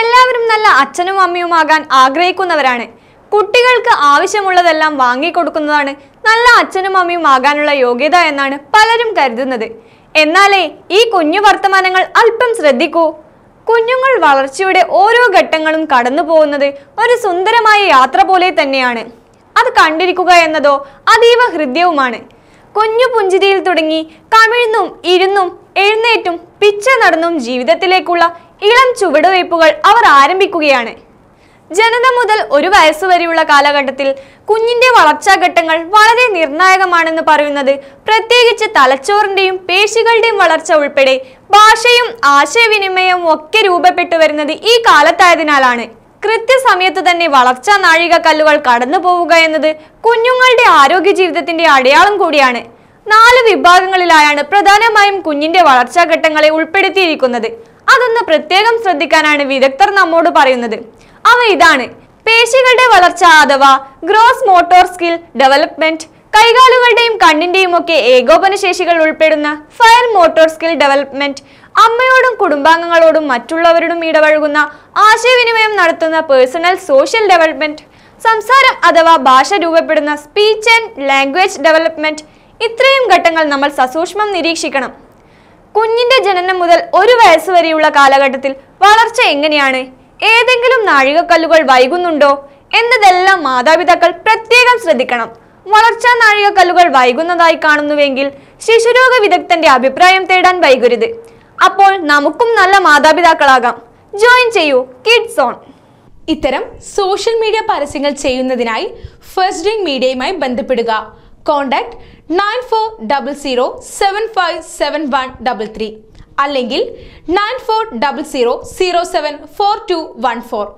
എല്ലാവരും നല്ല അച്ഛനും അമ്മയുമാകാൻ ആഗ്രഹിക്കുന്നവരാണ് കുട്ടികൾക്ക് ആവശ്യമുള്ളതെല്ലാം വാങ്ങിക്കൊടുക്കുന്നതാണ് നല്ല അച്ഛനും അമ്മയും ആകാനുള്ള യോഗ്യത എന്നാണ് പലരും കരുതുന്നത് എന്നാലേ ഈ കുഞ്ഞു വർത്തമാനങ്ങൾ അല്പം ശ്രദ്ധിക്കൂ കുഞ്ഞുങ്ങൾ വളർച്ചയുടെ ഓരോ ഘട്ടങ്ങളും കടന്നു പോകുന്നത് ഒരു സുന്ദരമായ യാത്ര പോലെ തന്നെയാണ് അത് കണ്ടിരിക്കുക എന്നതോ അതീവ ഹൃദ്യവുമാണ് കുഞ്ഞു പുഞ്ചിരിയിൽ തുടങ്ങി കമിഴ്ന്നും ഇരുന്നും എഴുന്നേറ്റും പിച്ച നടന്നും ജീവിതത്തിലേക്കുള്ള ഇളം ചുവടുവയ്പ്പുകൾ അവർ ആരംഭിക്കുകയാണ് ജനനം മുതൽ ഒരു വയസ്സ് കാലഘട്ടത്തിൽ കുഞ്ഞിന്റെ വളർച്ചാ ഘട്ടങ്ങൾ വളരെ നിർണായകമാണെന്ന് പറയുന്നത് പ്രത്യേകിച്ച് തലച്ചോറിന്റെയും പേശികളുടെയും വളർച്ച ഉൾപ്പെടെ ഭാഷയും ആശയവിനിമയവും ഒക്കെ രൂപപ്പെട്ടു വരുന്നത് ഈ കാലത്തായതിനാലാണ് കൃത്യസമയത്ത് തന്നെ വളർച്ചാ നാഴികക്കല്ലുകൾ കടന്നു പോവുക എന്നത് കുഞ്ഞുങ്ങളുടെ ആരോഗ്യ ജീവിതത്തിന്റെ അടയാളം കൂടിയാണ് നാല് വിഭാഗങ്ങളിലായാണ് പ്രധാനമായും കുഞ്ഞിന്റെ വളർച്ചാ ഘട്ടങ്ങളെ ഉൾപ്പെടുത്തിയിരിക്കുന്നത് അതൊന്ന് പ്രത്യേകം ശ്രദ്ധിക്കാനാണ് വിദഗ്ധർ നമ്മോട് പറയുന്നത് അവ ഇതാണ് പേശികളുടെ വളർച്ച അഥവാ ഗ്രോസ് മോട്ടോർ സ്കിൽ ഡെവലപ്മെന്റ് കൈകാലുകളുടെയും കണ്ണിന്റെയും ഒക്കെ ഏകോപന ശേഷികൾ ഉൾപ്പെടുന്ന ഫയർ മോട്ടോർ സ്കിൽ ഡെവലപ്മെന്റ് അമ്മയോടും കുടുംബാംഗങ്ങളോടും മറ്റുള്ളവരോടും ഇടപഴകുന്ന ആശയവിനിമയം നടത്തുന്ന പേഴ്സണൽ സോഷ്യൽ ഡെവലപ്മെന്റ് സംസാരം അഥവാ ഭാഷ രൂപപ്പെടുന്ന സ്പീച്ച് ആൻഡ് ലാംഗ്വേജ് ഡെവലപ്മെന്റ് ഇത്രയും ഘട്ടങ്ങൾ നമ്മൾ സസൂക്ഷ്മം നിരീക്ഷിക്കണം കുഞ്ഞിന്റെ ജനനം മുതൽ ഒരു വയസ്സ് വരെയുള്ള കാലഘട്ടത്തിൽ വളർച്ച എങ്ങനെയാണ് ഏതെങ്കിലും നാഴികക്കല്ലുകൾ വൈകുന്നുണ്ടോ എന്നതെല്ലാം മാതാപിതാക്കൾ പ്രത്യേകം ശ്രദ്ധിക്കണം വളർച്ചാ നാഴികക്കല്ലുകൾ വൈകുന്നതായി കാണുന്നുവെങ്കിൽ ശിശുരോഗ വിദഗ്ധന്റെ അഭിപ്രായം തേടാൻ വൈകരുത് അപ്പോൾ നമുക്കും നല്ല മാതാപിതാക്കളാകാം ജോയിൻ ചെയ്യൂ കിഡ്സ് ഓൺ ഇത്തരം സോഷ്യൽ മീഡിയ പരസ്യങ്ങൾ ചെയ്യുന്നതിനായി ഫസ്റ്റ് ഡ്രിങ് മീഡിയയുമായി ബന്ധപ്പെടുക contact nine four double zero seven five seven one double three അല്ലെങ്കിൽ nine four double zero zero seven four two one four